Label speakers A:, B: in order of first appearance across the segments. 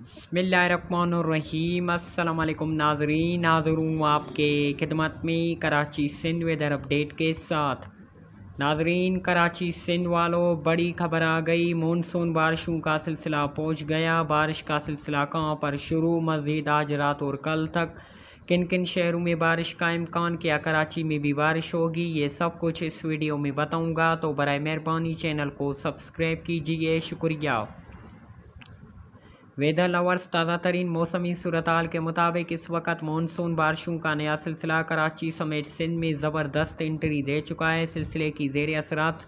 A: बसमीम अल्लाम नाजरीन नाजर हूँ आपके खिदमत में कराची सिंध वेदर अपडेट के साथ नाजरीन कराची सिंध वालों बड़ी खबर आ गई मानसून बारिशों का सिलसिला पहुँच गया बारिश का सिलसिला कहाँ पर शुरू मज़ीद आज रात और कल तक किन किन शहरों में बारिश का इम्कान क्या कराची में भी बारिश होगी ये सब कुछ इस वीडियो में बताऊँगा तो बर मेहरबानी चैनल को सब्सक्राइब कीजिए शुक्रिया वेदर लवर्स ताज़ा तरीन मौसमी सूरताल के मुताबिक इस वक्त मानसून बारिशों का नया सिलसिला कराची समेत सिंध में ज़बरदस्त एंट्री दे चुका है सिलसिले की जेर असरात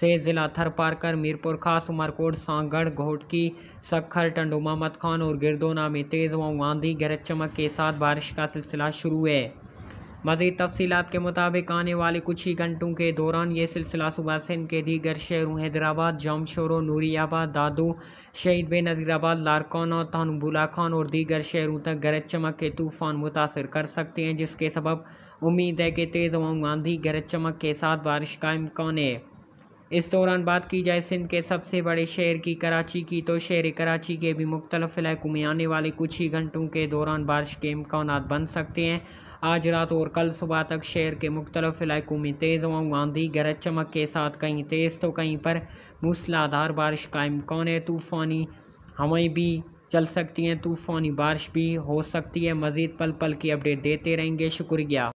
A: से ज़िला थर पारकर मीरपुर खास उमरकोट सांगढ़ घोटकी सखर टंडो मोहम्मद खान और गिरदोना में तेज़ व आंधी गरज चमक के साथ बारिश का सिलसिला शुरू है मज़ीद तफसीत के मुताबिक आने वाले कुछ ही घंटों के दौरान ये सिलसिला सुबह सिंध के दीगर शहरों हैदराबाद जामशोरो नूरियाबाद दादू शहीद बे नज़ीराबाद और तानबुला खान और दीगर शहरों तक गरज चमक के तूफ़ान मुतासर कर सकते हैं जिसके सबब उम्मीद है कि तेज़ हवाओं आंधी गरज चमक के साथ बारिश का इम्कान है इस दौरान बात की जाए सिंध के सबसे बड़े शहर की कराची की तो शहर कराची के भी मुख्तलिफ इलाकों में आने वाले कुछ ही घंटों के दौरान बारिश के इम्कान बन सकते हैं आज रात और कल सुबह तक शहर के मुख्तलिफ इलाकों में तेज़ हवाओं आंधी गरज चमक के साथ कहीं तेज़ तो कहीं पर मूसलाधार बारिश का इम्कान है तूफ़ानी हवाएँ भी चल सकती हैं तूफ़ानी बारिश भी हो सकती है मज़ीद पल पल की अपडेट देते रहेंगे शुक्रिया